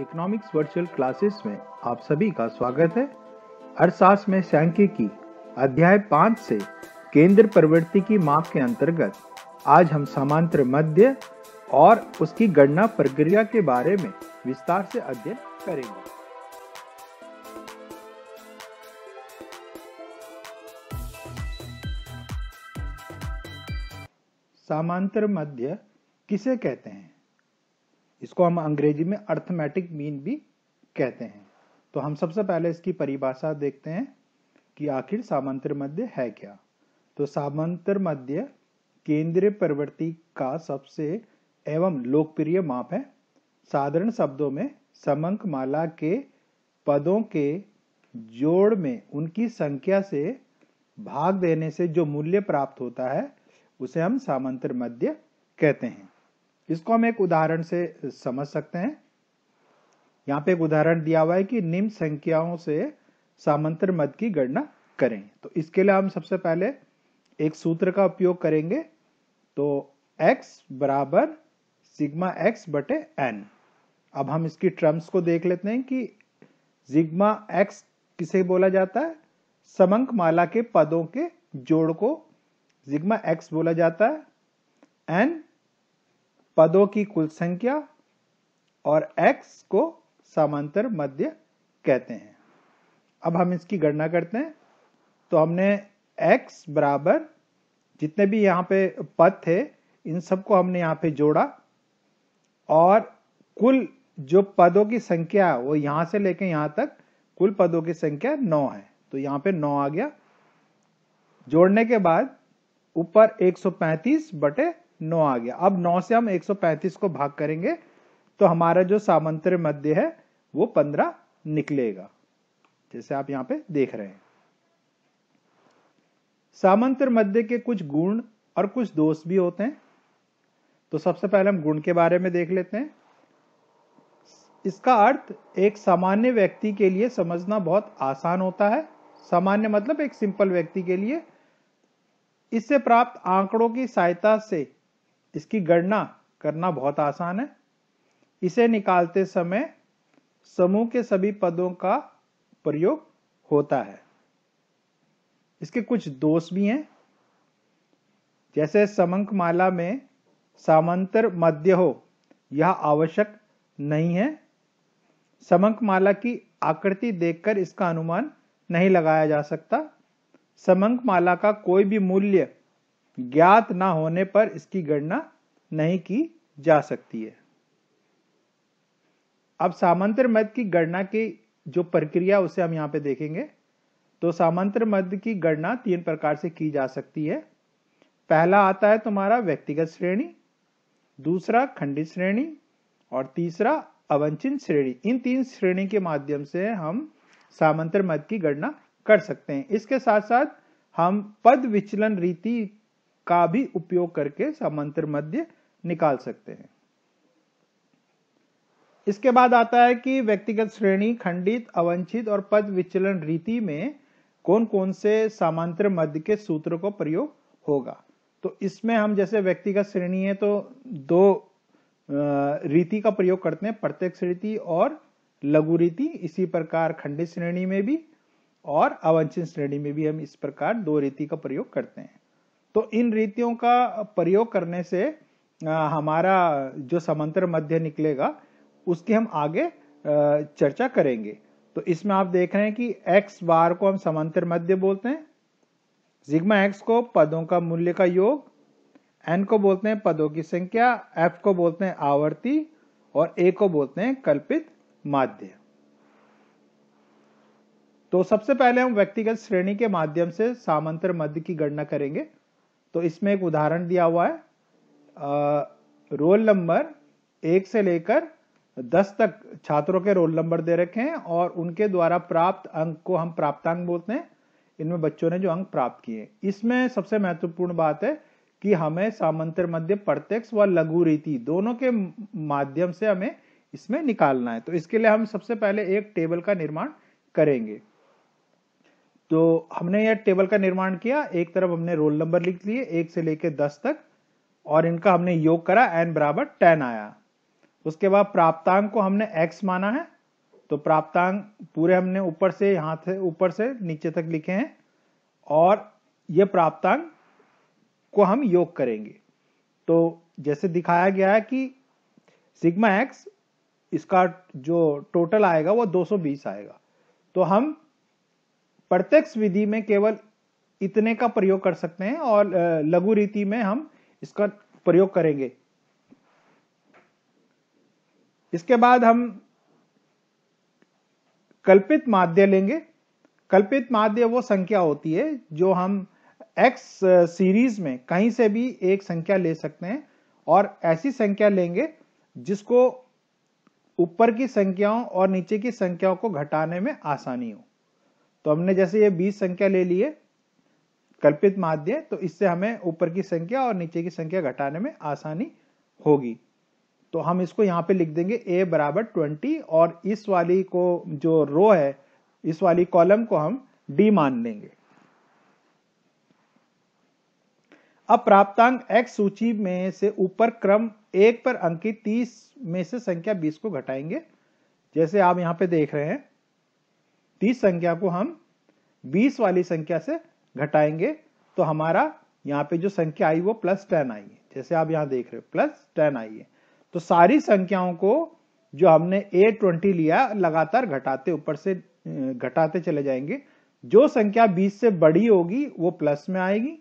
economics virtual classes में आप सभी का स्वागत है अर्थशास्त्र में सांख्यिकी अध्याय पाँच से केंद्र प्रवृत्ति की माप के अंतर्गत आज हम समांतर मध्य और उसकी गणना प्रक्रिया के बारे में विस्तार से अध्ययन करेंगे समांतर मध्य किसे कहते हैं इसको हम अंग्रेजी में अर्थमेटिक मीन भी कहते हैं तो हम सबसे पहले इसकी परिभाषा देखते हैं कि आखिर सामंतर मध्य है क्या तो सामंतर मध्य केंद्रीय प्रवृत्ति का सबसे एवं लोकप्रिय माप है साधारण शब्दों में समंक माला के पदों के जोड़ में उनकी संख्या से भाग देने से जो मूल्य प्राप्त होता है उसे हम सामंतर मध्य कहते हैं इसको हम एक उदाहरण से समझ सकते हैं यहां पे एक उदाहरण दिया हुआ है कि निम्न संख्याओं से सामंतर मत की गणना करें तो इसके लिए हम सबसे पहले एक सूत्र का उपयोग करेंगे तो x बराबर सिग्मा x बटे एन अब हम इसकी टर्म्स को देख लेते हैं कि सिग्मा x किसे बोला जाता है समंक माला के पदों के जोड़ को सिग्मा x बोला जाता है एन पदों की कुल संख्या और x को समांतर मध्य कहते हैं अब हम इसकी गणना करते हैं तो हमने x बराबर जितने भी यहां पे पद थे इन सबको हमने यहां पे जोड़ा और कुल जो पदों की संख्या वो यहां से लेके यहां तक कुल पदों की संख्या नौ है तो यहां पे नौ आ गया जोड़ने के बाद ऊपर 135 बटे नौ आ गया अब नौ से हम 135 को भाग करेंगे तो हमारा जो सामंत्र मध्य है वो पंद्रह निकलेगा जैसे आप यहां पे देख रहे हैं सामंत्र मध्य के कुछ गुण और कुछ दोष भी होते हैं तो सबसे पहले हम गुण के बारे में देख लेते हैं इसका अर्थ एक सामान्य व्यक्ति के लिए समझना बहुत आसान होता है सामान्य मतलब एक सिंपल व्यक्ति के लिए इससे प्राप्त आंकड़ों की सहायता से इसकी गणना करना बहुत आसान है इसे निकालते समय समूह के सभी पदों का प्रयोग होता है इसके कुछ दोष भी हैं जैसे समंक माला में सामांतर मध्य हो यह आवश्यक नहीं है समंक माला की आकृति देखकर इसका अनुमान नहीं लगाया जा सकता समंक माला का कोई भी मूल्य ज्ञात ना होने पर इसकी गणना नहीं की जा सकती है अब सामंतर मध्य की गणना की जो प्रक्रिया उसे हम यहां पे देखेंगे तो सामंतर मध्य की गणना तीन प्रकार से की जा सकती है पहला आता है तुम्हारा व्यक्तिगत श्रेणी दूसरा खंडित श्रेणी और तीसरा अवंचित श्रेणी इन तीन श्रेणी के माध्यम से हम सामांतर मद की गणना कर सकते हैं इसके साथ साथ हम पद विचलन रीति का भी उपयोग करके समांतर मध्य निकाल सकते हैं इसके बाद आता है कि व्यक्तिगत श्रेणी खंडित अवंछित और पद विचलन रीति में कौन कौन से समांतर मध्य के सूत्र को प्रयोग होगा तो इसमें हम जैसे व्यक्तिगत श्रेणी है तो दो रीति का प्रयोग करते हैं प्रत्यक्ष रीति और लघु रीति इसी प्रकार खंडित श्रेणी में भी और अवंचित श्रेणी में भी हम इस प्रकार दो रीति का प्रयोग करते हैं तो इन रीतियों का प्रयोग करने से हमारा जो समांतर मध्य निकलेगा उसकी हम आगे चर्चा करेंगे तो इसमें आप देख रहे हैं कि एक्स बार को हम समांतर मध्य बोलते हैं जिग्मा एक्स को पदों का मूल्य का योग एन को बोलते हैं पदों की संख्या एफ को बोलते हैं आवर्ती और ए को बोलते हैं कल्पित माध्य तो सबसे पहले हम व्यक्तिगत श्रेणी के माध्यम से सामांतर मध्य की गणना करेंगे तो इसमें एक उदाहरण दिया हुआ है आ, रोल नंबर एक से लेकर दस तक छात्रों के रोल नंबर दे रखे हैं और उनके द्वारा प्राप्त अंक को हम प्राप्तांक बोलते हैं इनमें बच्चों ने जो अंक प्राप्त किए इसमें सबसे महत्वपूर्ण बात है कि हमें सामंतर मध्य प्रत्यक्ष व लघु रीति दोनों के माध्यम से हमें इसमें निकालना है तो इसके लिए हम सबसे पहले एक टेबल का निर्माण करेंगे तो हमने यह टेबल का निर्माण किया एक तरफ हमने रोल नंबर लिख लिए एक से लेकर दस तक और इनका हमने योग करा एन बराबर टेन आया उसके बाद प्राप्तांक को हमने एक्स माना है तो प्राप्तांक पूरे हमने ऊपर से यहां से ऊपर से नीचे तक लिखे हैं और यह प्राप्तांक को हम योग करेंगे तो जैसे दिखाया गया है कि सिग्मा एक्स इसका जो टोटल आएगा वो 220 आएगा तो हम प्रत्यक्ष विधि में केवल इतने का प्रयोग कर सकते हैं और लघु रीति में हम इसका प्रयोग करेंगे इसके बाद हम कल्पित माध्य लेंगे कल्पित माध्य वो संख्या होती है जो हम एक्स सीरीज में कहीं से भी एक संख्या ले सकते हैं और ऐसी संख्या लेंगे जिसको ऊपर की संख्याओं और नीचे की संख्याओं को घटाने में आसानी हो तो हमने जैसे ये बीस संख्या ले ली है कल्पित माध्य तो इससे हमें ऊपर की संख्या और नीचे की संख्या घटाने में आसानी होगी तो हम इसको यहां पे लिख देंगे a बराबर ट्वेंटी और इस वाली को जो रो है इस वाली कॉलम को हम d मान लेंगे अब प्राप्तांक x सूची में से ऊपर क्रम एक पर अंकित 30 में से संख्या 20 को घटाएंगे जैसे आप यहां पे देख रहे हैं तीस संख्या को हम बीस वाली संख्या से घटाएंगे तो हमारा यहाँ पे जो संख्या आई वो प्लस टेन आई है जैसे आप यहाँ देख रहे हो प्लस टेन आई है तो सारी संख्याओं को जो हमने ए ट्वेंटी लिया लगातार घटाते ऊपर से घटाते चले जाएंगे जो संख्या 20 से बड़ी होगी वो प्लस में आएगी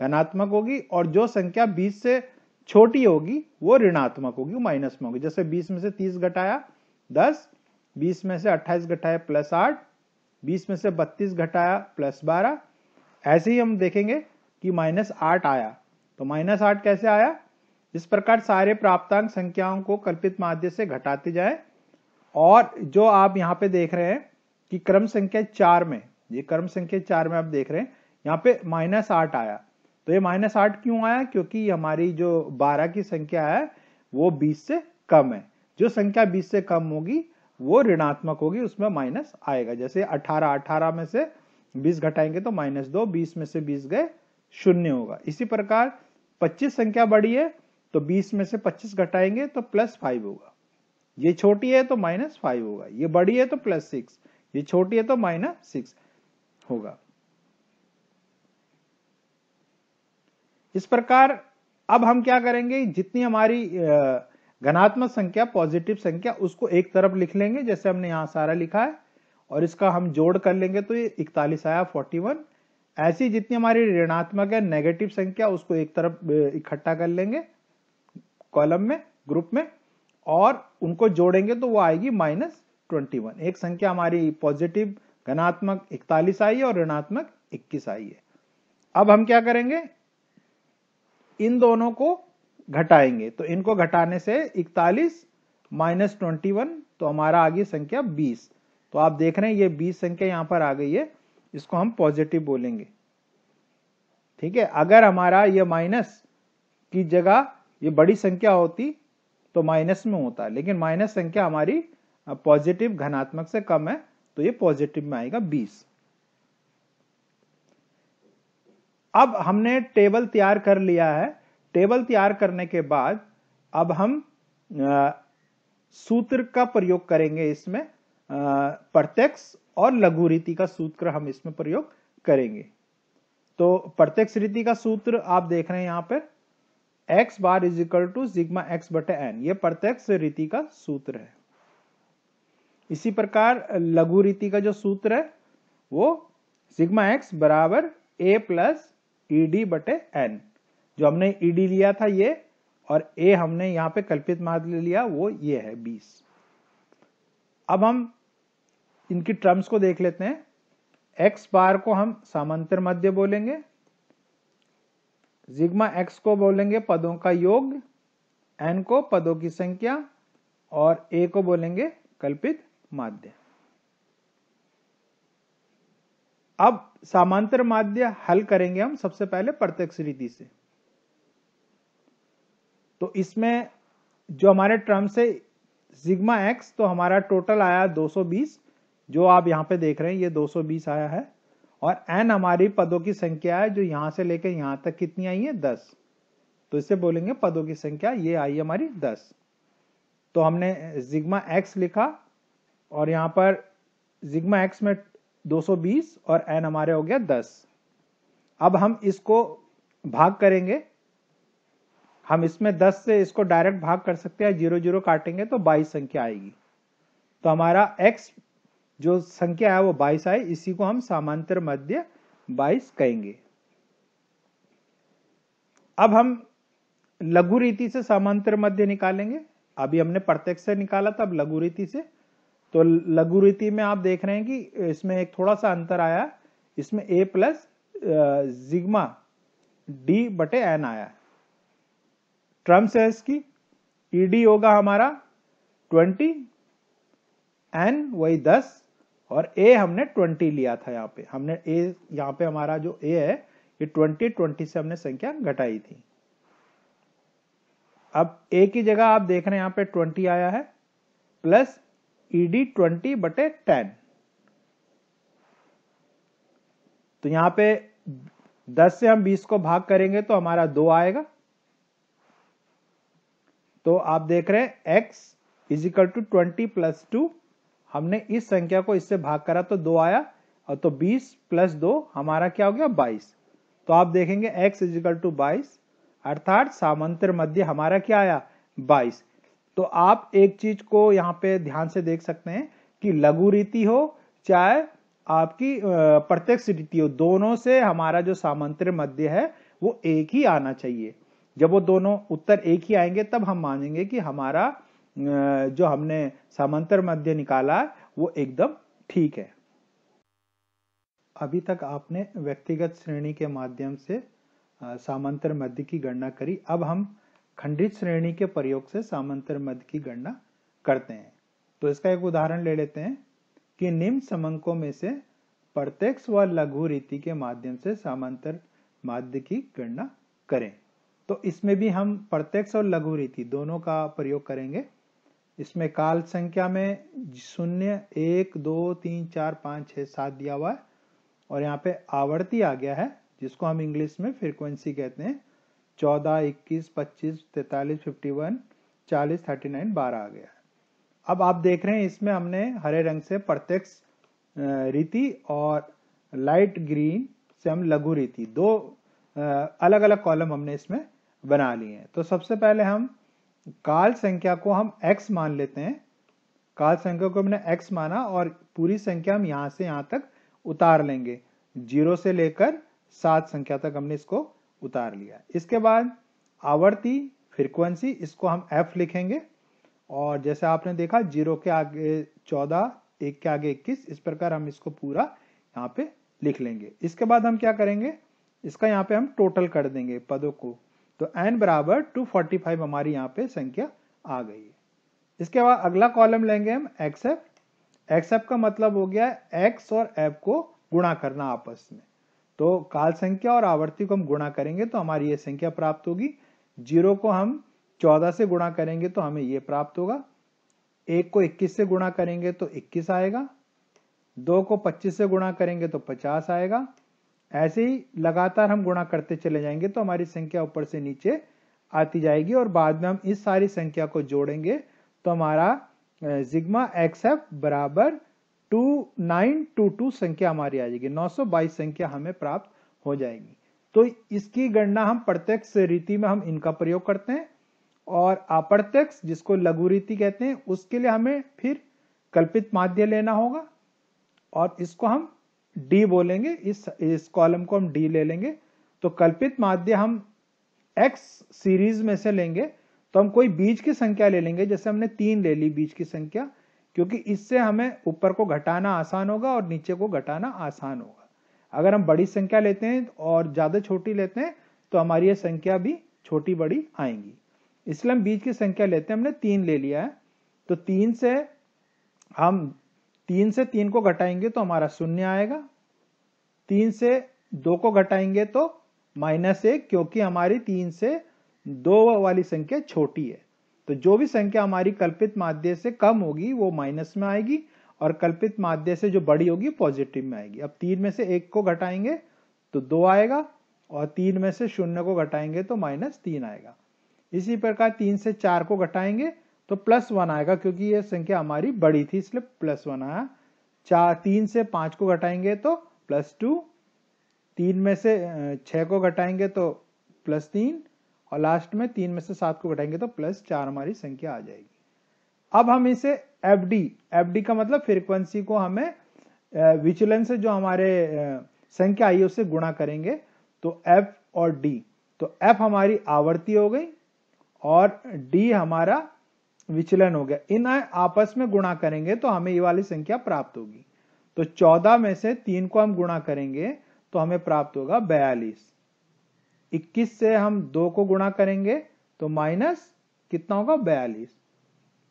घनात्मक होगी और जो संख्या 20 से छोटी होगी वो ऋणात्मक होगी माइनस में होगी जैसे 20 में से 30 घटाया 10 20 में से 28 घटाया प्लस आठ बीस में से बत्तीस घटाया प्लस बारह ऐसे ही हम देखेंगे कि माइनस आठ आया तो माइनस आठ कैसे आया इस प्रकार सारे प्राप्तांक संख्याओं को कल्पित माध्य से घटाते जाए और जो आप यहां पे देख रहे हैं कि क्रम संख्या चार में ये क्रम संख्या चार में आप देख रहे हैं यहाँ पे माइनस आठ आया तो ये माइनस आठ क्यों आया क्योंकि हमारी जो बारह की संख्या है वो बीस से कम है जो संख्या बीस से कम होगी वो ऋणात्मक होगी उसमें माइनस आएगा जैसे 18 18 में से 20 घटाएंगे तो माइनस दो बीस में से 20 गए शून्य होगा इसी प्रकार 25 संख्या बड़ी है तो 20 में से 25 घटाएंगे तो प्लस फाइव होगा ये छोटी है तो माइनस फाइव होगा ये बड़ी है तो प्लस सिक्स ये छोटी है तो माइनस सिक्स होगा इस प्रकार अब हम क्या करेंगे जितनी हमारी आ, घनात्मक संख्या पॉजिटिव संख्या उसको एक तरफ लिख लेंगे जैसे हमने यहां सारा लिखा है और इसका हम जोड़ कर लेंगे तो ये इकतालीस आया फोर्टी वन ऐसी जितनी हमारी ऋणात्मक है नेगेटिव संख्या उसको एक तरफ इकट्ठा कर लेंगे कॉलम में ग्रुप में और उनको जोड़ेंगे तो वो आएगी माइनस ट्वेंटी वन एक संख्या हमारी पॉजिटिव घनात्मक इकतालीस आई है और ऋणात्मक इक्कीस आई है अब हम क्या करेंगे इन दोनों को घटाएंगे तो इनको घटाने से 41 माइनस ट्वेंटी तो हमारा आ गई संख्या 20 तो आप देख रहे हैं ये 20 संख्या यहां पर आ गई है इसको हम पॉजिटिव बोलेंगे ठीक है अगर हमारा ये माइनस की जगह ये बड़ी संख्या होती तो माइनस में होता लेकिन माइनस संख्या हमारी पॉजिटिव घनात्मक से कम है तो ये पॉजिटिव में आएगा 20 अब हमने टेबल तैयार कर लिया है टेबल तैयार करने के बाद अब हम सूत्र का प्रयोग करेंगे इसमें प्रत्यक्ष और लघु रीति का सूत्र हम इसमें प्रयोग करेंगे तो प्रत्यक्ष रीति का सूत्र आप देख रहे हैं यहां पर x bar is equal to sigma x बटे एन ये प्रत्यक्ष रीति का सूत्र है इसी प्रकार लघु रीति का जो सूत्र है वो सिग्मा एक्स बराबर ए प्लस ई डी बटे एन जो हमने ईडी e लिया था ये और ए हमने यहां पे कल्पित माध्य लिया वो ये है बीस अब हम इनकी टर्म्स को देख लेते हैं एक्स बार को हम सामांतर मध्य बोलेंगे जिग्मा एक्स को बोलेंगे पदों का योग एन को पदों की संख्या और ए को बोलेंगे कल्पित माध्य अब सामांतर माध्य हल करेंगे हम सबसे पहले प्रत्यक्ष रीति से तो इसमें जो हमारे टर्म से सिग्मा एक्स तो हमारा टोटल आया 220 जो आप यहां पे देख रहे हैं ये 220 आया है और एन हमारी पदों की संख्या है जो यहां से लेकर यहां तक कितनी आई है दस तो इससे बोलेंगे पदों की संख्या ये आई हमारी दस तो हमने जिग्मा एक्स लिखा और यहां पर जिग्मा एक्स में 220 और एन हमारे हो गया 10 अब हम इसको भाग करेंगे हम इसमें 10 से इसको डायरेक्ट भाग कर सकते हैं जीरो जीरो काटेंगे तो 22 संख्या आएगी तो हमारा x जो संख्या है वो 22 आई इसी को हम सामांतर मध्य 22 कहेंगे अब हम लघु रीति से सामांतर मध्य निकालेंगे अभी हमने प्रत्यक्ष से निकाला था अब लघु रीति से तो लघु रीति में आप देख रहे हैं कि इसमें एक थोड़ा सा अंतर आया इसमें ए प्लस जिग्मा डी बटे एन आया ट्रम सेल्स की ईडी होगा हमारा 20 एन वही 10 और ए हमने 20 लिया था यहां पे हमने ए यहां पे हमारा जो ए है ये 20 20 से हमने संख्या घटाई थी अब ए की जगह आप देख रहे हैं यहां पे 20 आया है प्लस ईडी 20 बटे 10 तो यहां पे 10 से हम 20 को भाग करेंगे तो हमारा 2 आएगा तो आप देख रहे हैं x is equal to twenty plus two हमने इस संख्या को इससे भाग करा तो दो आया और तो बीस प्लस दो हमारा क्या हो गया बाईस तो आप देखेंगे x इज इक्वल टू बाईस अर्थात सामांतर मध्य हमारा क्या आया बाईस तो आप एक चीज को यहाँ पे ध्यान से देख सकते हैं कि लघु रीति हो चाहे आपकी प्रत्यक्ष रीति हो दोनों से हमारा जो सामांतर मध्य है वो एक ही आना चाहिए जब वो दोनों उत्तर एक ही आएंगे तब हम मानेंगे कि हमारा जो हमने समांतर मध्य निकाला है वो एकदम ठीक है अभी तक आपने व्यक्तिगत श्रेणी के माध्यम से सामांतर मध्य की गणना करी अब हम खंडित श्रेणी के प्रयोग से सामांतर मध्य की गणना करते हैं तो इसका एक उदाहरण ले लेते हैं कि निम्न समंकों में से प्रत्यक्ष व लघु रीति के माध्यम से सामांतर माध्य की गणना करें तो इसमें भी हम प्रत्यक्ष और लघु रीति दोनों का प्रयोग करेंगे इसमें काल संख्या में शून्य एक दो तीन चार पांच छह सात दिया हुआ है और यहाँ पे आवर्ती आ गया है जिसको हम इंग्लिश में फ्रीक्वेंसी कहते हैं चौदह इक्कीस पच्चीस तैतालीस फिफ्टी वन चालीस थर्टी नाइन बारह आ गया है अब आप देख रहे हैं इसमें हमने हरे रंग से प्रत्यक्ष रीति और लाइट ग्रीन से हम लघु रीति दो अलग अलग कॉलम हमने इसमें बना लिए तो सबसे पहले हम काल संख्या को हम x मान लेते हैं काल संख्या को हमने x माना और पूरी संख्या हम यहां से यहां तक उतार लेंगे जीरो से लेकर सात संख्या तक हमने इसको उतार लिया इसके बाद आवर्ती फ्रिक्वेंसी इसको हम f लिखेंगे और जैसे आपने देखा जीरो के आगे चौदह एक के आगे इक्कीस इस प्रकार हम इसको पूरा यहाँ पे लिख लेंगे इसके बाद हम क्या करेंगे इसका यहाँ पे हम टोटल कर देंगे पदों को तो एन बराबर 245 हमारी यहां पे संख्या आ गई है इसके बाद अगला कॉलम लेंगे हम एक्सएफ एक्सएफ का मतलब हो गया एक्स और एफ को गुणा करना आपस में तो काल संख्या और आवर्ती को हम गुणा करेंगे तो हमारी ये संख्या प्राप्त होगी जीरो को हम चौदह से गुणा करेंगे तो हमें ये प्राप्त होगा एक को इक्कीस से गुणा करेंगे तो इक्कीस आएगा दो को पच्चीस से गुणा करेंगे तो पचास आएगा ऐसे ही लगातार हम गुणा करते चले जाएंगे तो हमारी संख्या ऊपर से नीचे आती जाएगी और बाद में हम इस सारी संख्या को जोड़ेंगे तो हमारा जिग्मा एक्स एफ बराबर टू नाइन टू टू संख्या हमारी आ जाएगी नौ सौ बाईस संख्या हमें प्राप्त हो जाएगी तो इसकी गणना हम प्रत्यक्ष रीति में हम इनका प्रयोग करते हैं और अप्रत्यक्ष जिसको लघु रीति कहते हैं उसके लिए हमें फिर कल्पित माध्य लेना होगा और इसको हम डी बोलेंगे इस इस कॉलम को हम डी ले लेंगे तो कल्पित माध्य हम एक्स सीरीज में से लेंगे तो हम कोई बीज की संख्या ले लेंगे जैसे हमने तीन ले ली बीज की संख्या क्योंकि इससे हमें ऊपर को घटाना आसान होगा और नीचे को घटाना आसान होगा अगर हम बड़ी संख्या लेते हैं और ज्यादा छोटी लेते हैं तो हमारी ये संख्या भी छोटी बड़ी आएंगी इसलिए हम बीज की संख्या लेते हैं हमने तीन ले लिया है तो तीन से हम तीन से तीन को घटाएंगे तो हमारा शून्य आएगा तीन से दो को घटाएंगे तो माइनस एक क्योंकि हमारी तीन से दो वाली संख्या छोटी है तो जो भी संख्या हमारी कल्पित माध्य से कम होगी वो माइनस में आएगी और कल्पित माध्य से जो बड़ी होगी पॉजिटिव में आएगी अब तीन में से एक को घटाएंगे तो दो आएगा और तीन में से शून्य को घटाएंगे तो माइनस तीन आएगा इसी प्रकार तीन से चार को घटाएंगे तो प्लस वन आएगा क्योंकि ये संख्या हमारी बड़ी थी इसलिए प्लस वन आया चार तीन से पांच को घटाएंगे तो प्लस टू तीन में से छह को घटाएंगे तो प्लस तीन और लास्ट में तीन में से सात को घटाएंगे तो प्लस चार हमारी संख्या आ जाएगी अब हम इसे एफ डी एफ डी का मतलब फ्रिक्वेंसी को हमें विचलन से जो हमारे संख्या आई है उसे गुणा करेंगे तो एफ और डी तो एफ हमारी आवर्ती हो गई और डी हमारा विचलन हो गया इन आपस में गुणा करेंगे तो हमें ये वाली संख्या प्राप्त होगी तो चौदह में से तीन को हम गुणा करेंगे तो हमें प्राप्त होगा बयालीस इक्कीस से हम दो को गुणा करेंगे तो माइनस कितना होगा बयालीस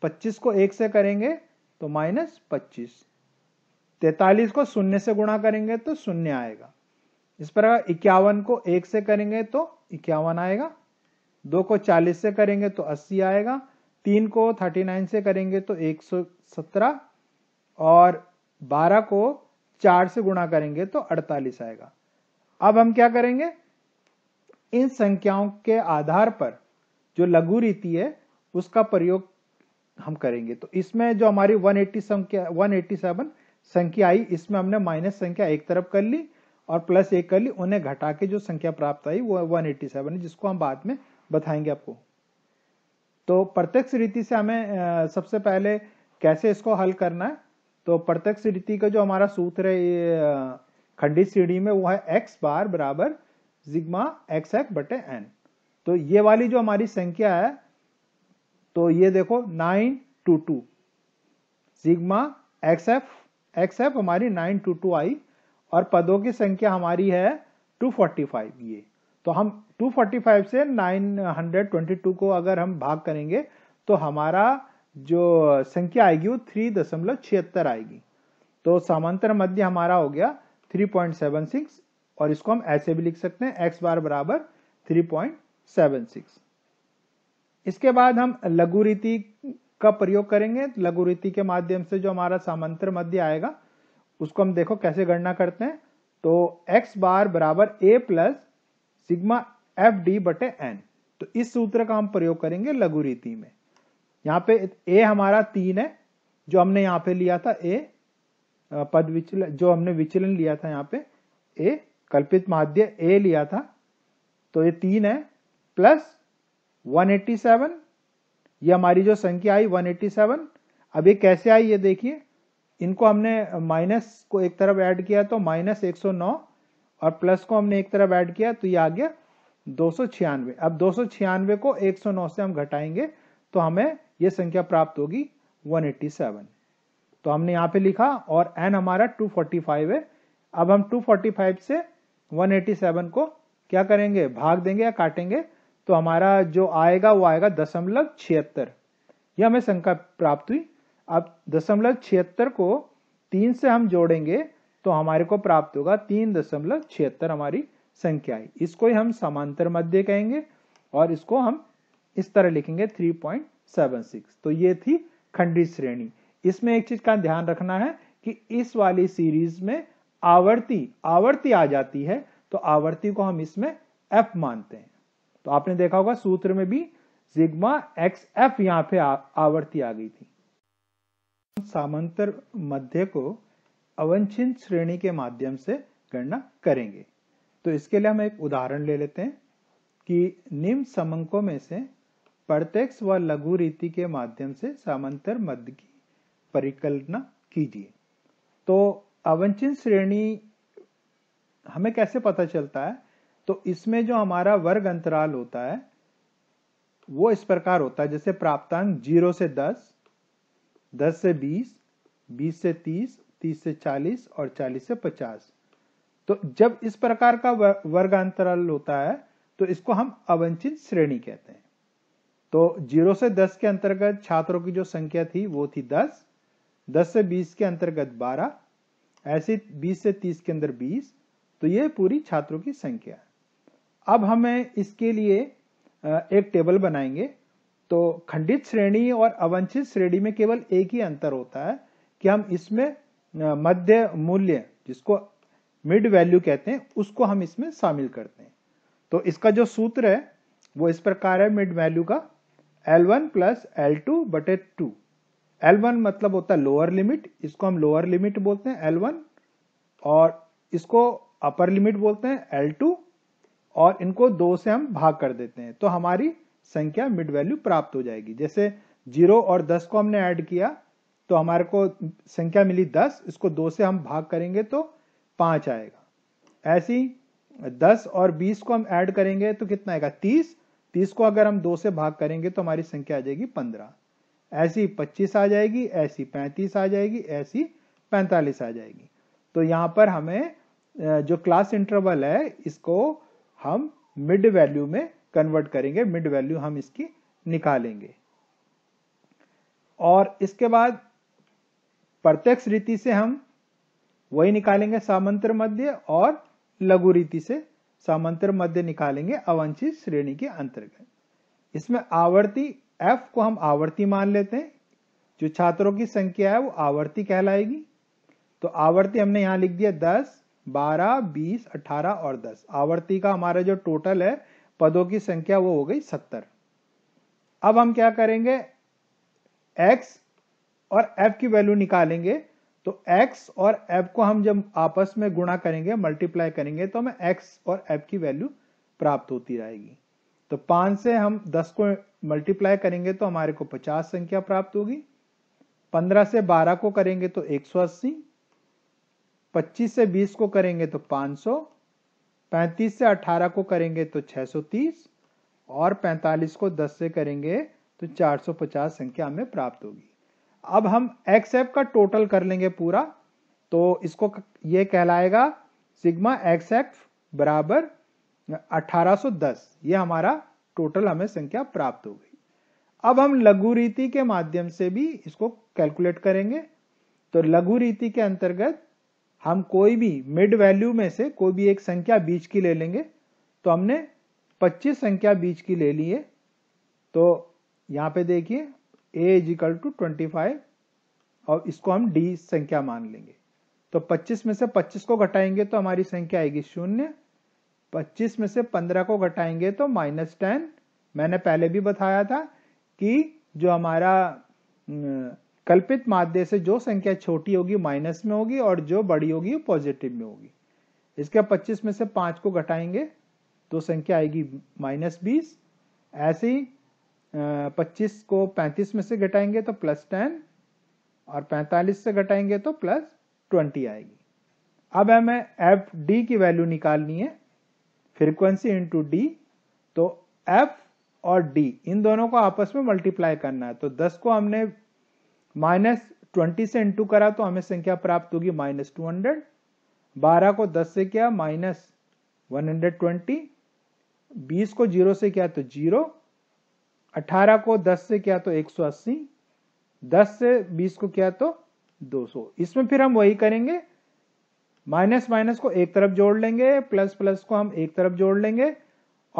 पच्चीस को एक से करेंगे तो माइनस पच्चीस तैतालीस को शून्य से गुणा करेंगे तो शून्य आएगा इस प्रकार इक्यावन को एक से करेंगे तो इक्यावन आएगा दो को चालीस से करेंगे तो अस्सी आएगा तीन को थर्टी नाइन से करेंगे तो एक सौ सत्रह और बारह को चार से गुणा करेंगे तो अड़तालीस आएगा अब हम क्या करेंगे इन संख्याओं के आधार पर जो लघु रीति है उसका प्रयोग हम करेंगे तो इसमें जो हमारी 180 संख्या 187 संख्या आई इसमें हमने माइनस संख्या एक तरफ कर ली और प्लस एक कर ली उन्हें घटा के जो संख्या प्राप्त आई वो 187 है जिसको हम बाद में बताएंगे आपको तो प्रत्यक्ष रीति से हमें सबसे पहले कैसे इसको हल करना है तो प्रत्यक्ष रीति का जो हमारा सूत्र है खंडी सीढ़ी में वो है एक्स बार बराबर जिग्मा एक्स एक्स बटे एन तो ये वाली जो हमारी संख्या है तो ये देखो nine two two sigma x f x f हमारी नाइन टू टू आई और पदों की संख्या हमारी है टू फोर्टी फाइव ये तो हम 245 से 922 को अगर हम भाग करेंगे तो हमारा जो संख्या आएगी वो थ्री दशमलव छिहत्तर आएगी तो समांतर मध्य हमारा हो गया 3.76 और इसको हम ऐसे भी लिख सकते हैं x बार बराबर 3.76 इसके बाद हम लघु रीति का प्रयोग करेंगे लघु रीति के माध्यम से जो हमारा समांतर मध्य आएगा उसको हम देखो कैसे गणना करते हैं तो x बार बराबर a plus sigma f d बटे एन तो इस सूत्र का हम प्रयोग करेंगे लघु रीति में यहां पे ए हमारा तीन है जो हमने यहां पे लिया था ए पद विचल जो हमने विचलन लिया था यहाँ पे ए कल्पित माध्य ए लिया था तो ये तीन है प्लस 187 ये हमारी जो संख्या आई 187 अब ये कैसे आई ये देखिए इनको हमने माइनस को एक तरफ ऐड किया तो माइनस 109 और प्लस को हमने एक तरफ ऐड किया तो ये आ गया दो अब दो को 109 से हम घटाएंगे तो हमें ये संख्या प्राप्त होगी 187 तो हमने यहां पे लिखा और एन हमारा 245 है अब हम 245 से 187 को क्या करेंगे भाग देंगे या काटेंगे तो हमारा जो आएगा वो आएगा दशमलव छिहत्तर यह हमें संख्या प्राप्त हुई अब दशमलव छिहत्तर को तीन से हम जोड़ेंगे तो हमारे को प्राप्त होगा तीन दशमलव छिहत्तर हमारी संख्या है इसको हम समांतर मध्य कहेंगे और इसको हम इस तरह लिखेंगे 3.76 तो ये थी खंडित श्रेणी इसमें एक चीज का ध्यान रखना है कि इस वाली सीरीज में आवर्ती आवर्ती आ जाती है तो आवर्ती को हम इसमें एफ मानते हैं तो आपने देखा होगा सूत्र में भी जिग्मा एक्स एफ यहां पे आवर्ती आ गई थी सामांतर मध्य को अवंछित श्रेणी के माध्यम से गणना करेंगे तो इसके लिए हम एक उदाहरण ले लेते हैं कि निम्न समंकों में से प्रत्यक्ष व लघु रीति के माध्यम से समांतर मध्य की परिकल्पना कीजिए तो अवंचित श्रेणी हमें कैसे पता चलता है तो इसमें जो हमारा वर्ग अंतराल होता है वो इस प्रकार होता है जैसे प्राप्तांक जीरो से दस दस से बीस बीस से तीस 30 से 40 और 40 से 50 तो जब इस प्रकार का वर्ग अंतराल होता है तो इसको हम अवंचित श्रेणी कहते हैं तो जीरो से दस के अंतर्गत छात्रों की जो संख्या थी वो थी दस दस से बीस के अंतर्गत बारह ऐसे बीस से तीस के अंदर बीस तो ये पूरी छात्रों की संख्या अब हमें इसके लिए एक टेबल बनाएंगे तो खंडित श्रेणी और अवंचित श्रेणी में केवल एक ही अंतर होता है कि हम इसमें मध्य मूल्य जिसको मिड वैल्यू कहते हैं उसको हम इसमें शामिल करते हैं तो इसका जो सूत्र है वो इस प्रकार है मिड वैल्यू का L1 one plus l two बटे टू एल मतलब होता है लोअर लिमिट इसको हम लोअर लिमिट बोलते हैं L1 और इसको अपर लिमिट बोलते हैं L2 और इनको दो से हम भाग कर देते हैं तो हमारी संख्या मिड वैल्यू प्राप्त हो जाएगी जैसे जीरो और दस को हमने ऐड किया तो हमारे को संख्या मिली दस इसको दो से हम भाग करेंगे तो पांच आएगा ऐसी दस और बीस को हम ऐड करेंगे तो कितना आएगा तीस तीस को अगर हम दो से भाग करेंगे तो हमारी संख्या आ जाएगी पंद्रह ऐसी पच्चीस आ जाएगी ऐसी पैंतीस आ जाएगी ऐसी पैंतालीस आ जाएगी तो यहां पर हमें जो क्लास इंटरवल है इसको हम मिड वैल्यू में कन्वर्ट करेंगे मिड वैल्यू हम इसकी निकालेंगे और इसके बाद प्रत्यक्ष रीति से हम वही निकालेंगे सामंत्र मध्य और लघु रीति से सामंत्र मध्य निकालेंगे अवंचित श्रेणी के अंतर्गत इसमें आवर्ती एफ को हम आवर्ती मान लेते हैं जो छात्रों की संख्या है वो आवर्ती कहलाएगी तो आवर्ती हमने यहां लिख दिया दस बारह बीस अठारह और दस आवर्ती का हमारा जो टोटल है पदों की संख्या वो हो गई सत्तर अब हम क्या करेंगे एक्स और एफ की वैल्यू निकालेंगे तो एक्स और एफ को हम जब आपस में गुणा करेंगे मल्टीप्लाई करेंगे तो हमें एक्स और एफ की वैल्यू प्राप्त होती रहेगी तो पांच से हम दस को मल्टीप्लाई करेंगे तो हमारे को पचास संख्या प्राप्त होगी पंद्रह से बारह को करेंगे तो एक सौ अस्सी पच्चीस से बीस को करेंगे तो पांच सौ पैंतीस से अठारह को करेंगे तो छह सौ तीस और पैंतालीस को दस से करेंगे तो चार सौ पचास संख्या हमें प्राप्त होगी अब हम एक्स एफ का टोटल कर लेंगे पूरा तो इसको ये कहलाएगा सिग्मा एक्स एफ बराबर 1810 ये हमारा टोटल हमें संख्या प्राप्त हो गई अब हम लघु रीति के माध्यम से भी इसको कैलकुलेट करेंगे तो लघु रीति के अंतर्गत हम कोई भी मिड वैल्यू में से कोई भी एक संख्या बीच की ले लेंगे तो हमने 25 संख्या बीच की ले ली है तो यहां पे देखिए a is equal to twenty five और इसको हम डी संख्या मान लेंगे तो 25 में से 25 को घटाएंगे तो हमारी संख्या आएगी शून्य 25 में से 15 को घटाएंगे तो माइनस टेन मैंने पहले भी बताया था कि जो हमारा कल्पित माध्य से जो संख्या छोटी होगी माइनस में होगी और जो बड़ी होगी वो पॉजिटिव में होगी इसके 25 में से 5 को घटाएंगे तो संख्या आएगी माइनस बीस ऐसे ही पच्चीस को पैंतीस में से घटाएंगे तो प्लस टेन और पैंतालीस से घटाएंगे तो प्लस ट्वेंटी आएगी अब हमें एफ डी की वैल्यू निकालनी है फ्रीक्वेंसी इंटू डी तो एफ और डी इन दोनों को आपस में मल्टीप्लाई करना है तो दस को हमने माइनस ट्वेंटी से इंटू करा तो हमें संख्या प्राप्त होगी माइनस टू हंड्रेड बारह को दस से किया माइनस वन हंड्रेड ट्वेंटी बीस को जीरो से किया तो जीरो 18 को 10 से क्या तो 180 10 से 20 को क्या तो 200 इसमें फिर हम वही करेंगे माइनस माइनस को एक तरफ जोड़ लेंगे प्लस प्लस को हम एक तरफ जोड़ लेंगे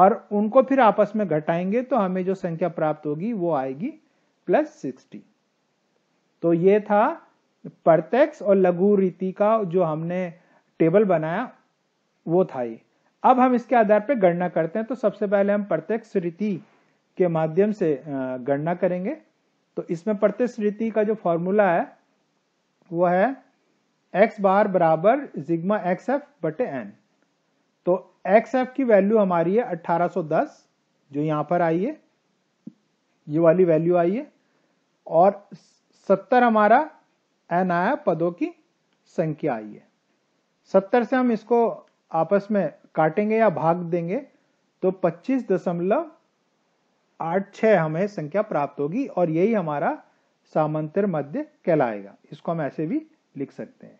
और उनको फिर आपस में घटाएंगे तो हमें जो संख्या प्राप्त होगी वो आएगी प्लस सिक्सटी तो ये था प्रत्यक्ष और लघु रीति का जो हमने टेबल बनाया वो था ये अब हम इसके आधार पर गणना करते हैं तो सबसे पहले हम प्रत्यक्ष रीति के माध्यम से गणना करेंगे तो इसमें प्रतिश्रिति का जो फॉर्मूला है वो है एक्स बार बराबर जिग्मा एक्स एफ बटे एन तो एक्स एफ की वैल्यू हमारी है 1810 जो यहां पर आई है ये वाली वैल्यू आई है और 70 हमारा एन आया पदों की संख्या आई है 70 से हम इसको आपस में काटेंगे या भाग देंगे तो पच्चीस दशमलव आठ छह हमें संख्या प्राप्त होगी और यही हमारा सामंतर मध्य कहलाएगा इसको हम ऐसे भी लिख सकते हैं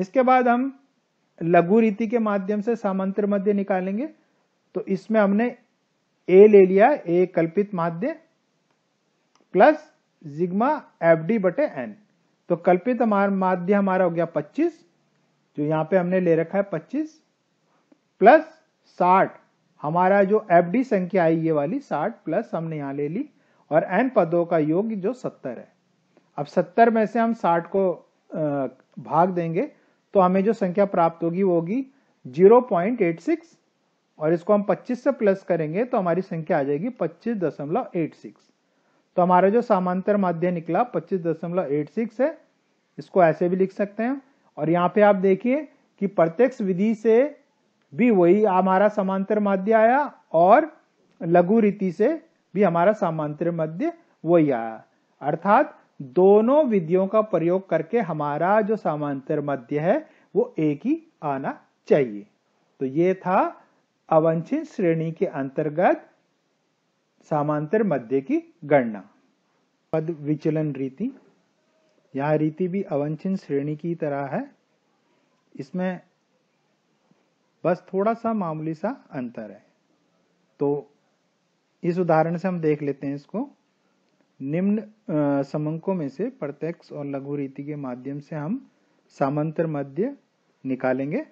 इसके बाद हम लघु रीति के माध्यम से सामंतर मध्य निकालेंगे तो इसमें हमने ए ले लिया ए कल्पित माध्य प्लस जिग्मा एफ डी बटे एन तो कल्पित माध्य हमारा हो गया 25 जो यहां पे हमने ले रखा है 25 प्लस 60 हमारा जो एफ डी संख्या आई ये वाली साठ प्लस हमने यहां ले ली और एन पदों का योग जो सत्तर है अब सत्तर में से हम साठ को भाग देंगे तो हमें जो संख्या प्राप्त होगी वो होगी जीरो पॉइंट एट सिक्स और इसको हम 25 से प्लस करेंगे तो हमारी संख्या आ जाएगी 25.86 तो हमारा जो समांतर माध्य निकला 25.86 है इसको ऐसे भी लिख सकते हैं और यहां पे आप देखिए कि प्रत्यक्ष विधि से भी वही हमारा समांतर माध्य आया और लघु रीति से भी हमारा समांतर माध्य वही आया अर्थात दोनों विधियों का प्रयोग करके हमारा जो समांतर मध्य है वो एक ही आना चाहिए तो ये था अवंछित श्रेणी के अंतर्गत समांतर मध्य की गणना पद विचलन रीति यह रीति भी अवंछित श्रेणी की तरह है इसमें बस थोड़ा सा मामूली सा अंतर है तो इस उदाहरण से हम देख लेते हैं इसको निम्न समंकों में से प्रत्यक्ष और लघु रीति के माध्यम से हम सामांतर मध्य निकालेंगे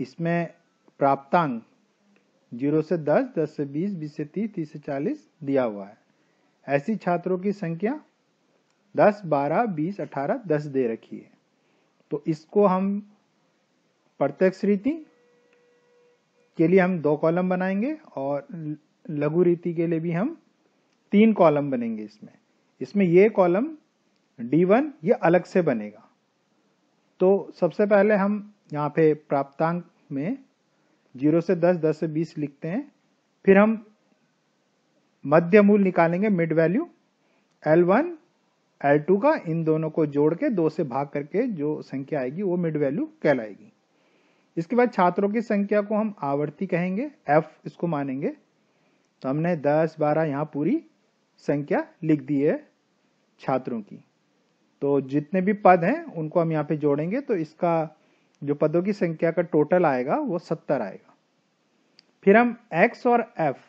इसमें प्राप्तांक जीरो से दस दस से बीस बीस से तीस तीस से चालीस दिया हुआ है ऐसी छात्रों की संख्या दस बारह बीस अठारह दस दे रखी है तो इसको हम प्रत्यक्ष रीति के लिए हम दो कॉलम बनाएंगे और लघु रीति के लिए भी हम तीन कॉलम बनेंगे इसमें इसमें ये कॉलम D1 ये अलग से बनेगा तो सबसे पहले हम यहाँ पे प्राप्तांक में 0 से 10, 10 से 20 लिखते हैं फिर हम मध्य मूल निकालेंगे मिड वैल्यू L1, L2 का इन दोनों को जोड़ के दो से भाग करके जो संख्या आएगी वो मिड वैल्यू कहलाएगी इसके बाद छात्रों की संख्या को हम आवर्ती कहेंगे एफ इसको मानेंगे तो हमने 10, 12 यहां पूरी संख्या लिख दी है छात्रों की तो जितने भी पद हैं उनको हम यहाँ पे जोड़ेंगे तो इसका जो पदों की संख्या का टोटल आएगा वो सत्तर आएगा फिर हम एक्स और एफ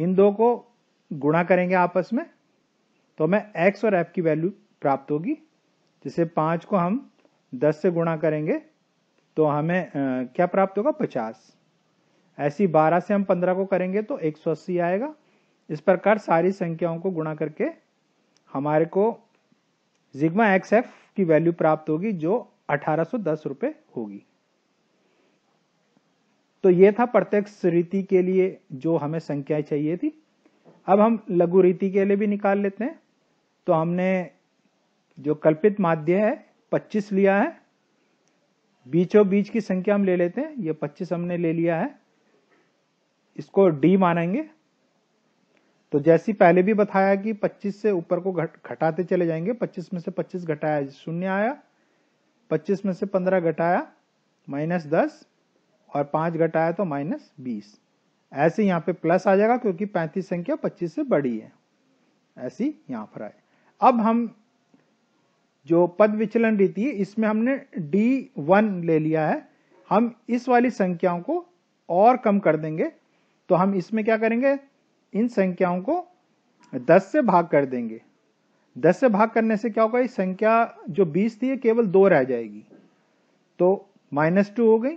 इन दो को गुणा करेंगे आपस में तो हमें एक्स और एफ की वैल्यू प्राप्त होगी जिसे पाँच को हम दस से गुणा करेंगे तो हमें क्या प्राप्त होगा पचास ऐसी बारह से हम पंद्रह को करेंगे तो एक सौ अस्सी आएगा इस प्रकार सारी संख्याओं को गुणा करके हमारे को जिग्मा एक्स एफ की वैल्यू प्राप्त होगी जो अठारह सो दस रुपये होगी तो यह था प्रत्यक्ष रीति के लिए जो हमें संख्याएं चाहिए थी अब हम लघु रीति के लिए भी निकाल लेते हैं तो हमने जो कल्पित माध्य है 25 लिया है बीचों बीच की संख्या हम ले लेते हैं ये 25 हमने ले लिया है इसको डी मानेंगे तो जैसी पहले भी बताया कि 25 से ऊपर को घटाते चले जाएंगे 25 में से 25 घटाया शून्य आया 25 में से 15 घटाया माइनस दस और 5 घटाया तो माइनस बीस ऐसे यहां पे प्लस आ जाएगा क्योंकि 35 संख्या 25 से बड़ी है ऐसी यहां पर आए अब हम जो पद विचलन रीति है इसमें हमने डी वन ले लिया है हम इस वाली संख्याओं को और कम कर देंगे तो हम इसमें क्या करेंगे इन संख्याओं को 10 से भाग कर देंगे 10 से भाग करने से क्या होगा संख्या जो 20 थी ये केवल दो रह जाएगी तो माइनस टू हो गई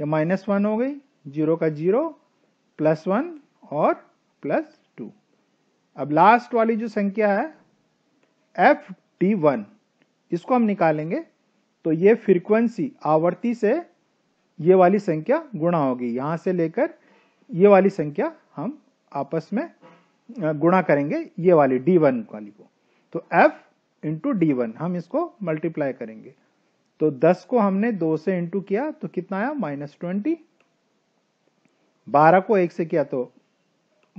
या माइनस वन हो गई जीरो का जीरो प्लस वन और प्लस टू अब लास्ट वाली जो संख्या है एफ टी वन इसको हम निकालेंगे तो ये फ्रीक्वेंसी आवृत्ति से ये वाली संख्या गुणा होगी यहां से लेकर ये वाली संख्या हम आपस में गुणा करेंगे ये वाली डी वन वाली को तो एफ इंटू डी वन हम इसको मल्टीप्लाई करेंगे तो 10 को हमने 2 से इंटू किया तो कितना आया माइनस ट्वेंटी बारह को एक से किया तो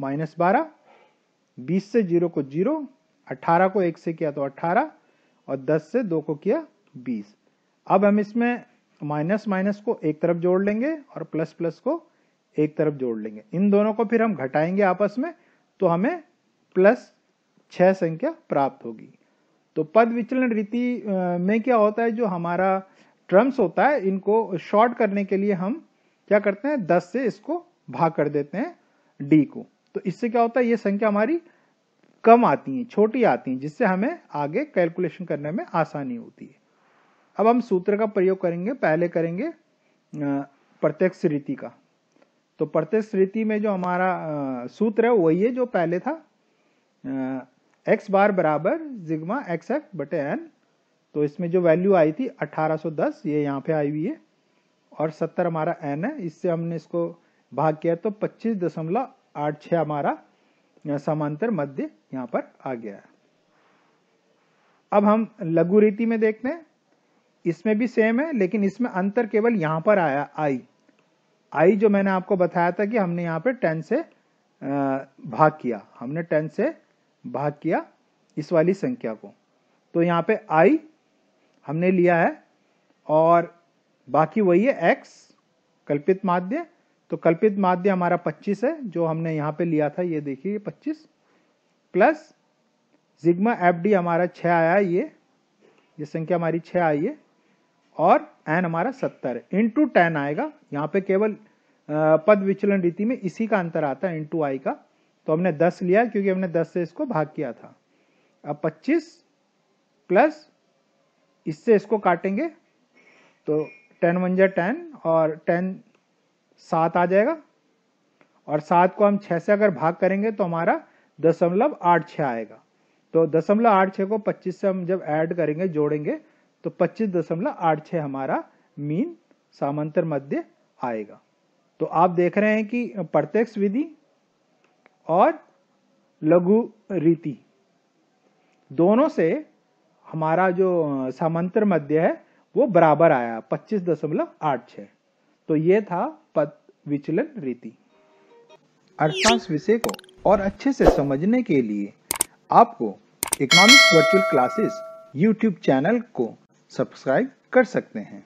माइनस बारह बीस से जीरो को जीरो 18 को एक से किया तो अठारह और दस से दो को किया बीस अब हम इसमें माइनस माइनस को एक तरफ जोड़ लेंगे और प्लस प्लस को एक तरफ जोड़ लेंगे इन दोनों को फिर हम घटाएंगे आपस में तो हमें प्लस छह संख्या प्राप्त होगी तो पद विचलन रीति में क्या होता है जो हमारा ट्रम्स होता है इनको शॉर्ट करने के लिए हम क्या करते हैं दस से इसको भाग कर देते हैं डी को तो इससे क्या होता है ये संख्या हमारी कम आती हैं छोटी आती हैं जिससे हमें आगे कैलकुलेशन करने में आसानी होती है अब हम सूत्र का प्रयोग करेंगे पहले करेंगे प्रत्यक्ष रीति का तो प्रत्यक्ष रीति में जो हमारा सूत्र है वही है जो पहले था एक्स बार बराबर जिग्मा एक्स एफ बटे एन तो इसमें जो वैल्यू आई थी 1810 ये यहाँ पे आई हुई है और 70 हमारा एन है इससे हमने इसको भाग किया तो 25.86 हमारा समांतर मध्य यहां पर आ गया है अब हम लघु रीति में देखते हैं इसमें भी सेम है लेकिन इसमें अंतर केवल यहां पर आया आई आई जो मैंने आपको बताया था कि हमने यहां पर टेन से भाग किया हमने टेन से भाग किया इस वाली संख्या को तो यहां पे आई हमने लिया है और बाकी वही है एक्स कल्पित माध्यम तो कल्पित माध्य हमारा 25 है जो हमने यहाँ पे लिया था ये देखिए 25 प्लस जिग्मा एफ डी हमारा 6 आया ये ये संख्या हमारी 6 आई है और एन हमारा 70 है इंटू टेन आएगा यहाँ पे केवल पद विचलन रीति में इसी का अंतर आता है इंटू आई का तो हमने 10 लिया क्योंकि हमने 10 से इसको भाग किया था अब 25 प्लस इससे इसको काटेंगे तो टेन वन जा टेन और टेन सात आ जाएगा और सात को हम छह से अगर भाग करेंगे तो हमारा दशमलव आठ छह आएगा तो दशमलव आठ छह को पच्चीस से हम जब ऐड करेंगे जोड़ेंगे तो पच्चीस दशमलव आठ छह हमारा मीन सामांतर मध्य आएगा तो आप देख रहे हैं कि प्रत्यक्ष विधि और लघु रीति दोनों से हमारा जो सामांतर मध्य है वो बराबर आया पच्चीस दशमलव आठ छह तो यह था पथ विचलन रीति अर्थशास्त्र विषय को और अच्छे से समझने के लिए आपको economics virtual classes YouTube channel को सब्सक्राइब कर सकते हैं